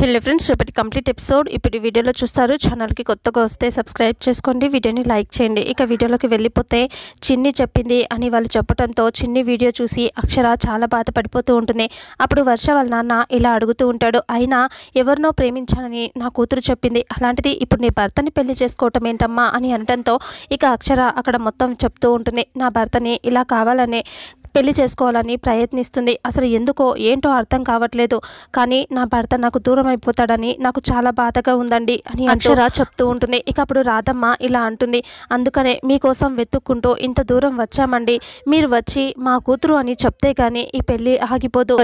hello friends రేపటి complete episode ఇప్పుడు వీడియోలో చూస్తారు ఛానల్కి కొత్తగా వస్తే సబ్స్క్రైబ్ చేసుకోండి వీడియోని లైక్ చేయండి ఇక వీడియోలోకి వెళ్ళిపోతే చిన్ని చెప్పింది అని వాళ్ళు చెప్పడంతో చిన్ని వీడియో చూసి అక్షర చాలా బాధపడిపోతూ ఉంటుంది అప్పుడు వర్ష వల్ల నాన్న ఇలా అడుగుతూ ఉంటాడు అయినా ఎవరినో ప్రేమించానని నా కూతురు చెప్పింది అలాంటిది ఇప్పుడు నీ భర్తని పెళ్లి చేసుకోవటం ఏంటమ్మా అని అనడంతో ఇక అక్షర అక్కడ మొత్తం చెప్తూ ఉంటుంది నా భర్తని ఇలా కావాలని పెళ్లి చేసుకోవాలని ప్రయత్నిస్తుంది అసలు ఎందుకో ఏంటో అర్థం కావట్లేదు కానీ నా భర్త నాకు దూరం అయిపోతాడని నాకు చాలా బాధగా ఉందండి అని అక్షర చెప్తూ ఉంటుంది ఇక అప్పుడు రాధమ్మ ఇలా అంటుంది అందుకనే మీకోసం వెతుక్కుంటూ ఇంత దూరం వచ్చామండి మీరు వచ్చి మా కూతురు అని చెప్తే గాని ఈ పెళ్లి ఆగిపోదు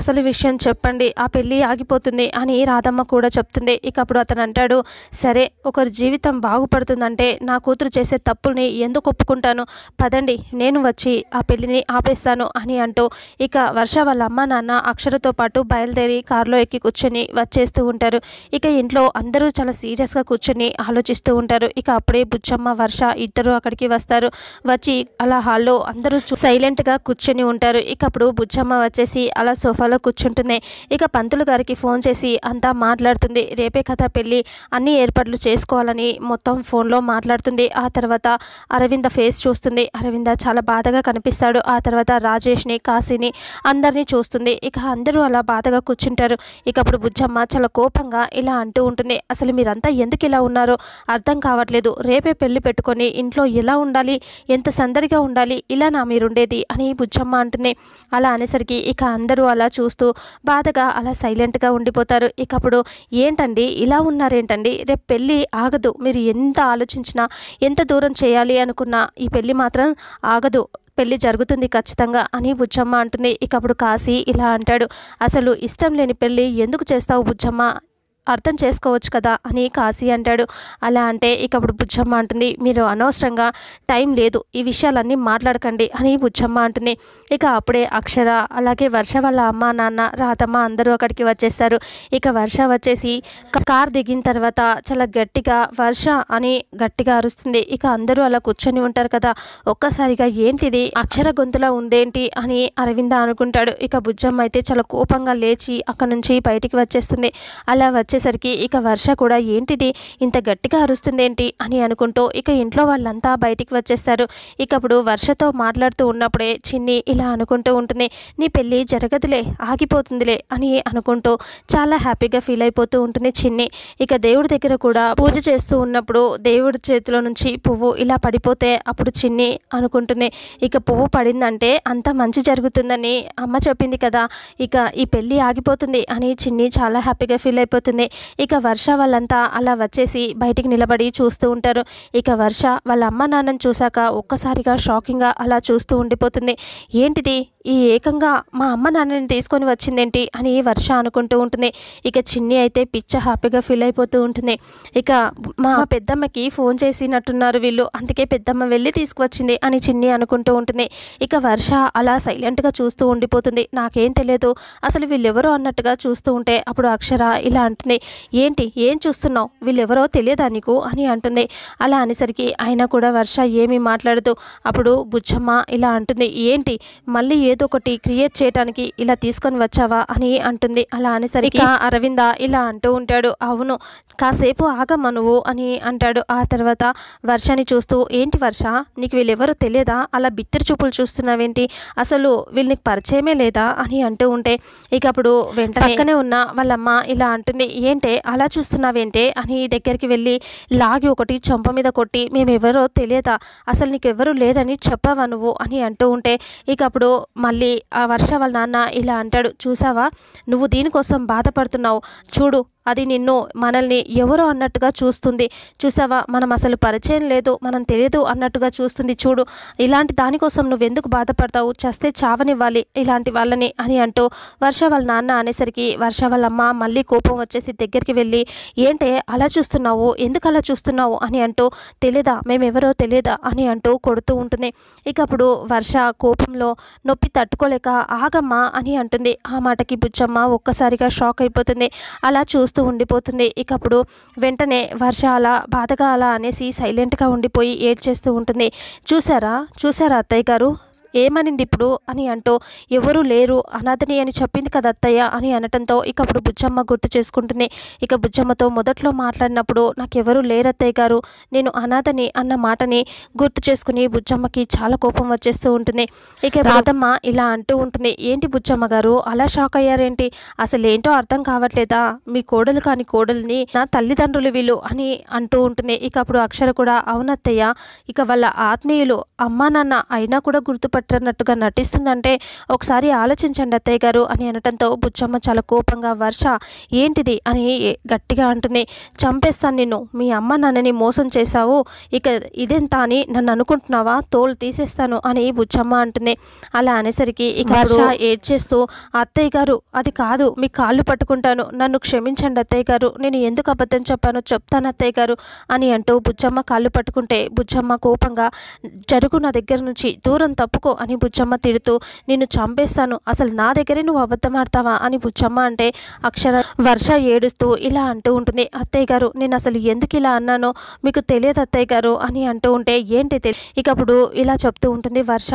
అసలు విషయం చెప్పండి ఆ పెళ్లి ఆగిపోతుంది అని రాధమ్మ కూడా చెప్తుంది ఇక అప్పుడు అతను అంటాడు సరే ఒకరి జీవితం బాగుపడుతుందంటే నా కూతురు చేసే తప్పుల్ని ఎందుకు ఒప్పుకుంటాను పదండి నేను వచ్చి ఆ పెళ్లిని ఆపేసి చేస్తాను అని అంటూ ఇక వర్ష వాళ్ళ అమ్మ నాన్న అక్షరతో పాటు బయలుదేరి కారులో ఎక్కి కూర్చొని వచ్చేస్తూ ఉంటారు ఇక ఇంట్లో అందరూ చాలా సీరియస్గా కూర్చొని ఆలోచిస్తూ ఉంటారు ఇక అప్పుడే బుచ్చమ్మ వర్ష ఇద్దరు అక్కడికి వస్తారు వచ్చి అలా హాల్లో అందరూ సైలెంట్గా కూర్చొని ఉంటారు ఇక అప్పుడు బుచ్చమ్మ వచ్చేసి అలా సోఫాలో కూర్చుంటుంది ఇక పంతులు గారికి ఫోన్ చేసి అంతా మాట్లాడుతుంది రేపే కథ పెళ్ళి అన్ని ఏర్పాట్లు చేసుకోవాలని మొత్తం ఫోన్లో మాట్లాడుతుంది ఆ తర్వాత అరవింద ఫేస్ చూస్తుంది అరవింద చాలా బాధగా కనిపిస్తాడు ఆ తర్వాత తర్వాత రాజేష్ని కాశీని అందరినీ చూస్తుంది ఇక అందరూ అలా బాధగా కూర్చుంటారు ఇక అప్పుడు బుజ్జమ్మ చాలా కోపంగా ఇలా అంటూ ఉంటుంది అసలు మీరంతా ఎందుకు ఇలా ఉన్నారో అర్థం కావట్లేదు రేపే పెళ్లి పెట్టుకొని ఇంట్లో ఎలా ఉండాలి ఎంత సందడిగా ఉండాలి ఇలా నా మీరుండేది అని బుజ్జమ్మ అంటుంది అలా అనేసరికి ఇక అందరూ అలా చూస్తూ బాధగా అలా సైలెంట్గా ఉండిపోతారు ఇక అప్పుడు ఏంటండి ఇలా ఉన్నారేంటండి రేపు పెళ్ళి ఆగదు మీరు ఎంత ఆలోచించినా ఎంత దూరం చేయాలి అనుకున్నా ఈ పెళ్ళి మాత్రం ఆగదు పెళ్లి జరుగుతుంది ఖచ్చితంగా అని బుజ్జమ్మ అంటుంది ఇకప్పుడు కాశీ ఇలా అంటాడు అసలు ఇష్టం లేని పెళ్లి ఎందుకు చేస్తావు బుజ్జమ్మ అర్థం చేసుకోవచ్చు కదా అని కాశీ అంటాడు అలా అంటే ఇక అప్పుడు బుజ్జమ్మ అంటుంది మీరు అనవసరంగా టైం లేదు ఈ విషయాలన్నీ మాట్లాడకండి అని బుజ్జమ్మ అంటుంది ఇక అప్పుడే అక్షర అలాగే వర్ష వాళ్ళ అమ్మ నాన్న రాతమ్మ అందరూ అక్కడికి వచ్చేస్తారు ఇక వర్ష వచ్చేసి కార్ దిగిన తర్వాత చాలా గట్టిగా వర్ష అని గట్టిగా అరుస్తుంది ఇక అందరూ అలా కూర్చొని ఉంటారు కదా ఒక్కసారిగా ఏంటిది అక్షర గొంతులో ఉందేంటి అని అరవింద అనుకుంటాడు ఇక బుజ్జమ్మ అయితే చాలా కోపంగా లేచి అక్కడ నుంచి బయటికి వచ్చేస్తుంది అలా వచ్చే వచ్చేసరికి ఇక వర్ష కూడా ఏంటిది ఇంత గట్టిగా అరుస్తుందేంటి అని అనుకుంటూ ఇక ఇంట్లో వాళ్ళంతా బయటికి వచ్చేస్తారు ఇక అప్పుడు వర్షతో మాట్లాడుతూ ఉన్నప్పుడే చిన్ని ఇలా అనుకుంటూ ఉంటుంది నీ పెళ్ళి జరగదులే ఆగిపోతుందిలే అని అనుకుంటూ చాలా హ్యాపీగా ఫీల్ అయిపోతూ ఉంటుంది చిన్ని ఇక దేవుడి దగ్గర కూడా పూజ చేస్తూ ఉన్నప్పుడు దేవుడి చేతిలో నుంచి పువ్వు ఇలా పడిపోతే అప్పుడు చిన్ని అనుకుంటుంది ఇక పువ్వు పడిందంటే అంత మంచి జరుగుతుందని అమ్మ చెప్పింది కదా ఇక ఈ పెళ్ళి ఆగిపోతుంది అని చిన్ని చాలా హ్యాపీగా ఫీల్ అయిపోతుంది ఉంటుంది ఇక వర్ష వాళ్ళంతా అలా వచ్చేసి బయటికి నిలబడి చూస్తూ ఉంటారు ఇక వర్ష వాళ్ళ అమ్మ నాన్నని చూశాక ఒక్కసారిగా షాకింగ్గా అలా చూస్తూ ఉండిపోతుంది ఏంటిది ఈ ఏకంగా మా అమ్మ నాన్నని తీసుకొని వచ్చిందేంటి అని వర్ష అనుకుంటూ ఉంటుంది ఇక చిన్ని అయితే పిచ్చ హ్యాపీగా ఫీల్ అయిపోతూ ఉంటుంది ఇక మా పెద్దమ్మకి ఫోన్ చేసినట్టున్నారు వీళ్ళు అందుకే పెద్దమ్మ వెళ్ళి తీసుకువచ్చింది అని చిన్ని అనుకుంటూ ఉంటుంది ఇక వర్ష అలా సైలెంట్గా చూస్తూ ఉండిపోతుంది నాకేం తెలియదు అసలు వీళ్ళెవరో అన్నట్టుగా చూస్తూ ఉంటే అప్పుడు అక్షర ఇలా అంటుంది ఏంటి ఏం చూస్తున్నావు వీళ్ళెవరో తెలియదా నీకు అని అంటుంది అలా అనేసరికి అయినా కూడా వర్ష ఏమీ మాట్లాడదు అప్పుడు బుచ్చమ్మ ఇలా అంటుంది ఏంటి మళ్ళీ ఏదో ఒకటి క్రియేట్ చేయడానికి ఇలా తీసుకొని వచ్చావా అని అంటుంది అలా అనేసరికి అరవింద ఇలా అంటూ ఉంటాడు అవును కాసేపు ఆగమ్మ నువ్వు అని అంటాడు ఆ తర్వాత వర్షని చూస్తూ ఏంటి వర్ష నీకు వీళ్ళెవరో తెలియదా అలా బిత్తిరి చూపులు చూస్తున్నావేంటి అసలు వీళ్ళు నీకు పరిచయమే లేదా అని అంటూ ఉంటే ఇక అప్పుడు వెంట పక్కనే ఉన్న వాళ్ళమ్మ ఇలా అంటుంది ఏంటే అలా చూస్తున్నావేంటే అని దగ్గరికి వెళ్ళి లాగి ఒకటి చొంప మీద కొట్టి మేమెవరో తెలియదా అసలు నీకు ఎవరు లేదని చెప్పావా నువ్వు అని అంటూ ఉంటే ఇక అప్పుడు మళ్ళీ ఆ వర్ష వాళ్ళ నాన్న ఇలా అంటాడు చూసావా నువ్వు దీనికోసం బాధపడుతున్నావు చూడు అది నిన్ను మనల్ని ఎవరో అన్నట్టుగా చూస్తుంది చూసావా మనం అసలు పరిచయం లేదు మనం తెలియదు అన్నట్టుగా చూస్తుంది చూడు ఇలాంటి దానికోసం నువ్వెందుకు బాధపడతావు చస్తే చావనివ్వాలి ఇలాంటి వాళ్ళని అని అంటూ వర్ష వాళ్ళ నాన్న అనేసరికి వర్ష వాళ్ళ అమ్మ మళ్ళీ కోపం వచ్చేసి దగ్గరికి వెళ్ళి ఏంటే అలా చూస్తున్నావు ఎందుకు అలా చూస్తున్నావు అని అంటూ తెలియదా మేమెవరో తెలియదా అని అంటూ కొడుతూ ఉంటుంది ఇక అప్పుడు వర్ష కోపంలో నొప్పి తట్టుకోలేక ఆగమ్మా అని అంటుంది ఆ మాటకి బుజ్జమ్మ ఒక్కసారిగా షాక్ అయిపోతుంది అలా చూ చూస్తూ ఉండిపోతుంది ఇకప్పుడు వెంటనే వర్షాల అలా అనేసి సైలెంట్గా ఉండిపోయి ఏడ్ చేస్తూ ఉంటుంది చూసారా చూసారా అత్తయ్య గారు ఏమనింది ఇప్పుడు అని అంటూ ఎవరూ లేరు అనాథని అని చెప్పింది కదా అత్తయ్య అని అనటంతో ఇక అప్పుడు బుజ్జమ్మ గుర్తు చేసుకుంటుంది ఇక బుజ్జమ్మతో మొదట్లో మాట్లాడినప్పుడు నాకెవరూ లేరత్తయ్య గారు నేను అనాథని అన్న మాటని గుర్తు చేసుకుని బుజ్జమ్మకి చాలా కోపం వచ్చేస్తూ ఉంటుంది ఇక రాధమ్మ ఇలా అంటూ ఉంటుంది ఏంటి బుజ్జమ్మ గారు అలా షాక్ అయ్యారేంటి అసలు ఏంటో అర్థం కావట్లేదా మీ కోడలు కాని కోడల్ని నా తల్లిదండ్రులు వీళ్ళు అని అంటూ ఉంటుంది ఇక అప్పుడు అక్షర కూడా అవునత్తయ్య ఇక వాళ్ళ ఆత్మీయులు అమ్మా నాన్న అయినా కూడా గుర్తుపడి పట్టినట్టుగా నటిస్తుందంటే ఒకసారి ఆలోచించండి అత్తయ్య గారు అని అనటంతో బుచ్చమ్మ చాలా కోపంగా వర్ష ఏంటిది అని గట్టిగా అంటుంది చంపేస్తాను నిన్ను మీ అమ్మ నన్నని మోసం చేశావు ఇక ఇదెంత అని నన్ను అనుకుంటున్నావా తోలు తీసేస్తాను అని బుచ్చమ్మ అంటుంది అలా అనేసరికి ఇక వర్ష ఏడ్చేస్తూ అత్తయ్య గారు అది కాదు మీ కాళ్ళు పట్టుకుంటాను నన్ను క్షమించండి అత్తయ్య గారు నేను ఎందుకు అబద్ధం చెప్పానో చెప్తాను అత్తయ్య గారు అని అంటూ బుచ్చమ్మ కాళ్ళు పట్టుకుంటే బుచ్చమ్మ కోపంగా జరుగు నా దగ్గర నుంచి దూరం తప్పుకో ఊరుకో అని బుచ్చమ్మ తిడుతూ నిన్ను చంపేస్తాను అసలు నా దగ్గరే నువ్వు అబద్ధం ఆడతావా అని బుచ్చమ్మ అంటే అక్షర వర్ష ఏడుస్తూ ఇలా అంటూ ఉంటుంది అత్తయ్య గారు నేను అసలు ఎందుకు ఇలా అన్నానో మీకు తెలియదు అత్తయ్య గారు అని అంటూ ఉంటే ఏంటి తెలియ అప్పుడు ఇలా చెప్తూ ఉంటుంది వర్ష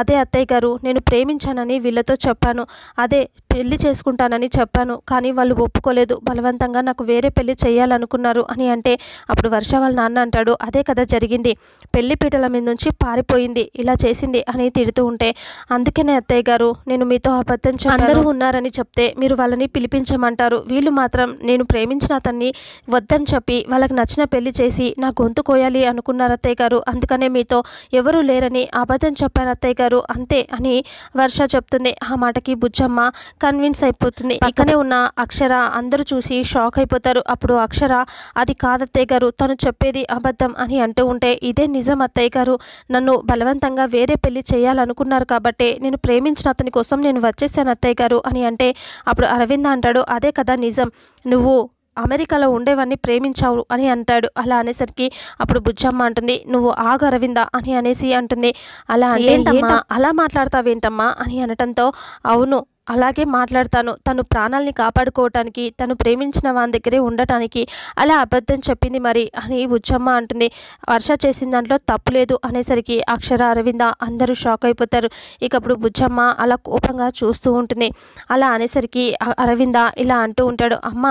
అదే అత్తయ్య గారు నేను ప్రేమించానని వీళ్ళతో చెప్పాను అదే పెళ్లి చేసుకుంటానని చెప్పాను కానీ వాళ్ళు ఒప్పుకోలేదు బలవంతంగా నాకు వేరే పెళ్లి చేయాలనుకున్నారు అని అంటే అప్పుడు వర్ష వాళ్ళ నాన్న అంటాడు అదే కదా జరిగింది పెళ్లి పీటల మీద నుంచి పారిపోయింది ఇలా చేసింది అని తిడుతూ ఉంటే అందుకనే అత్తయ్య గారు నేను మీతో అబద్ధం అందరూ ఉన్నారని చెప్తే మీరు వాళ్ళని పిలిపించమంటారు వీళ్ళు మాత్రం నేను ప్రేమించిన అతన్ని వద్దని చెప్పి వాళ్ళకి నచ్చిన పెళ్లి చేసి నా గొంతు కోయాలి అనుకున్నారు అత్తయ్య గారు అందుకనే మీతో ఎవరూ లేరని అబద్ధం చెప్పాను అత్తయ్య గారు అంతే అని వర్ష చెప్తుంది ఆ మాటకి బుజ్జమ్మ కన్విన్స్ అయిపోతుంది ఇక్కడే ఉన్న అక్షర అందరూ చూసి షాక్ అయిపోతారు అప్పుడు అక్షర అది కాదత్తయ్య గారు తను చెప్పేది అబద్ధం అని అంటూ ఉంటే ఇదే నిజం అత్తయ్య గారు నన్ను బలవంతంగా వేరే పెళ్లి చేయాలనుకున్నారు కాబట్టి నేను ప్రేమించిన అతని కోసం నేను వచ్చేసాను అత్తయ్య గారు అని అంటే అప్పుడు అరవింద అంటాడు అదే కదా నిజం నువ్వు అమెరికాలో ఉండేవన్నీ ప్రేమించావు అని అంటాడు అలా అనేసరికి అప్పుడు బుజ్జమ్మ అంటుంది నువ్వు ఆగు అరవిందా అని అనేసి అంటుంది అలా అంటే అలా మాట్లాడతావేంటమ్మా అని అనటంతో అవును అలాగే మాట్లాడతాను తను ప్రాణాలని కాపాడుకోవటానికి తను ప్రేమించిన వాని దగ్గరే ఉండటానికి అలా అబద్ధం చెప్పింది మరి అని ఉచ్చమ్మ అంటుంది వర్ష చేసిన దాంట్లో తప్పులేదు అనేసరికి అక్షర అరవింద అందరూ షాక్ అయిపోతారు ఇక అప్పుడు బుజ్జమ్మ అలా కోపంగా చూస్తూ ఉంటుంది అలా అనేసరికి అరవింద ఇలా అంటూ ఉంటాడు అమ్మ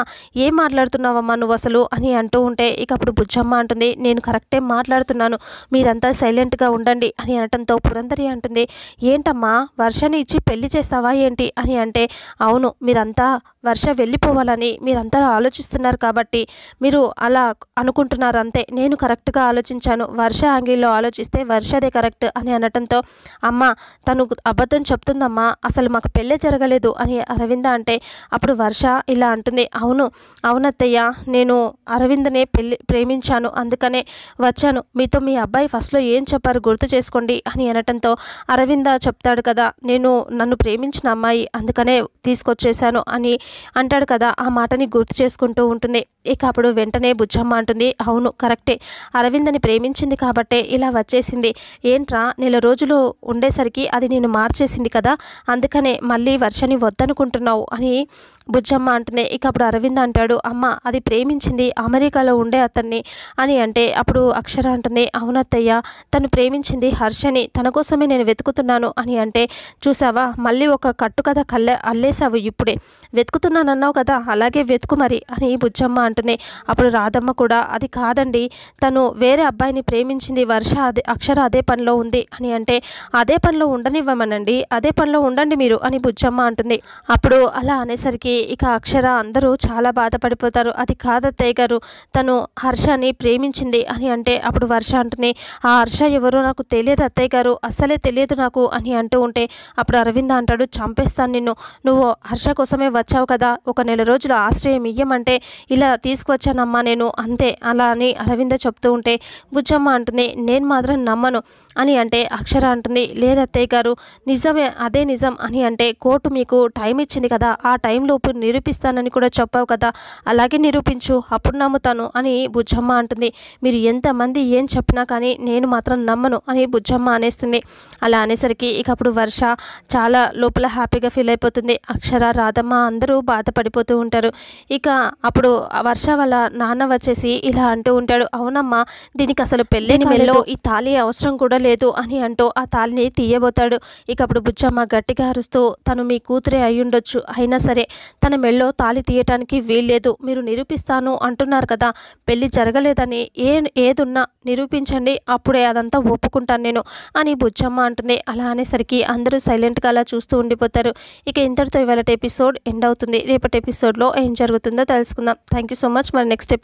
ఏం మాట్లాడుతున్నావమ్మా నువ్వు అసలు అని అంటూ ఉంటే ఇక అప్పుడు బుజ్జమ్మ అంటుంది నేను కరెక్టే మాట్లాడుతున్నాను మీరంతా సైలెంట్గా ఉండండి అని అనటంతో పురంధరి అంటుంది ఏంటమ్మా వర్షని ఇచ్చి పెళ్లి చేస్తావా ఏంటి అని అని అంటే అవును మీరంతా వర్ష వెళ్ళిపోవాలని మీరంతా ఆలోచిస్తున్నారు కాబట్టి మీరు అలా అనుకుంటున్నారు అంతే నేను కరెక్ట్గా ఆలోచించాను వర్ష యాంగిల్లో ఆలోచిస్తే వర్షదే కరెక్ట్ అని అనటంతో అమ్మ తను అబద్ధం చెప్తుందమ్మా అసలు మాకు పెళ్ళే జరగలేదు అని అరవింద అంటే అప్పుడు వర్ష ఇలా అంటుంది అవును అవునత్తయ్య నేను అరవిందనే పెళ్ళి ప్రేమించాను అందుకనే వచ్చాను మీతో మీ అబ్బాయి ఫస్ట్లో ఏం చెప్పారు గుర్తు చేసుకోండి అని అనటంతో అరవింద చెప్తాడు కదా నేను నన్ను ప్రేమించిన అమ్మాయి అందుకనే తీసుకొచ్చేశాను అని అంటాడు కదా ఆ మాటని గుర్తు చేసుకుంటూ ఉంటుంది ఇక అప్పుడు వెంటనే బుజ్జమ్మ అంటుంది అవును కరెక్టే అరవిందని ప్రేమించింది కాబట్టే ఇలా వచ్చేసింది ఏంట్రా నెల రోజులు ఉండేసరికి అది నేను మార్చేసింది కదా అందుకనే మళ్ళీ వర్షని వద్దనుకుంటున్నావు అని బుజ్జమ్మ అంటుంది ఇక అప్పుడు అరవింద్ అంటాడు అమ్మ అది ప్రేమించింది అమెరికాలో ఉండే అతన్ని అని అంటే అప్పుడు అక్షర అంటుంది అవునత్తయ్య తను ప్రేమించింది హర్షని తన కోసమే నేను వెతుకుతున్నాను అని అంటే చూసావా మళ్ళీ ఒక కట్టుకథ నాకు అల్లే అల్లేసావు ఇప్పుడే అన్నావు కదా అలాగే వెతుకు మరి అని బుజ్జమ్మ అంటుంది అప్పుడు రాధమ్మ కూడా అది కాదండి తను వేరే అబ్బాయిని ప్రేమించింది వర్ష అదే అక్షర అదే పనిలో ఉంది అని అంటే అదే పనిలో ఉండనివ్వమనండి అదే పనిలో ఉండండి మీరు అని బుజ్జమ్మ అంటుంది అప్పుడు అలా అనేసరికి ఇక అక్షర అందరూ చాలా బాధపడిపోతారు అది కాదత్తయ్య గారు తను హర్షని ప్రేమించింది అని అంటే అప్పుడు వర్ష అంటుంది ఆ హర్ష ఎవరో నాకు తెలియదు అత్తయ్య గారు అస్సలే తెలియదు నాకు అని అంటూ ఉంటే అప్పుడు అరవింద అంటాడు చంపేస్తాను చేస్తాను నిన్ను నువ్వు హర్ష కోసమే వచ్చావు కదా ఒక నెల రోజులు ఆశ్రయం ఇయ్యమంటే ఇలా తీసుకువచ్చానమ్మా నేను అంతే అలా అని అరవింద చెప్తూ ఉంటే బుజ్జమ్మ అంటుంది నేను మాత్రం నమ్మను అని అంటే అక్షర అంటుంది లేదత్తయ్య గారు నిజమే అదే నిజం అని అంటే కోర్టు మీకు టైం ఇచ్చింది కదా ఆ లోపు నిరూపిస్తానని కూడా చెప్పావు కదా అలాగే నిరూపించు అప్పుడు నమ్ముతాను అని బుజ్జమ్మ అంటుంది మీరు ఎంతమంది ఏం చెప్పినా కానీ నేను మాత్రం నమ్మను అని బుజ్జమ్మ అనేస్తుంది అలా అనేసరికి ఇక అప్పుడు వర్ష చాలా లోపల హ్యాపీగా ఫీల్ అయిపోతుంది అక్షర రాధమ్మ అందరూ బాధపడిపోతూ ఉంటారు ఇక అప్పుడు వర్ష వల్ల నాన్న వచ్చేసి ఇలా అంటూ ఉంటాడు అవునమ్మా దీనికి అసలు పెళ్ళిని మెల్లో ఈ తాళి అవసరం కూడా లేదు అని అంటూ ఆ తాళిని తీయబోతాడు ఇక అప్పుడు బుజ్జమ్మ గట్టిగా అరుస్తూ తను మీ కూతురే అయ్యుండొచ్చు అయినా సరే తన మెళ్ళో తాళి తీయటానికి వీల్లేదు మీరు నిరూపిస్తాను అంటున్నారు కదా పెళ్ళి జరగలేదని ఏ ఏదున్నా నిరూపించండి అప్పుడే అదంతా ఒప్పుకుంటాను నేను అని బుజ్జమ్మ అంటుంది అలా అనేసరికి అందరూ సైలెంట్గా అలా చూస్తూ ఉండిపోతారు ఇక ఇంతటితో ఇవాళ ఎపిసోడ్ ఎండ్ అవుతుంది రేపటి ఎపిసోడ్లో ఏం జరుగుతుందో తెలుసుకుందాం థ్యాంక్ యూ సో మచ్ మరి నెక్స్ట్ ఎపిసోడ్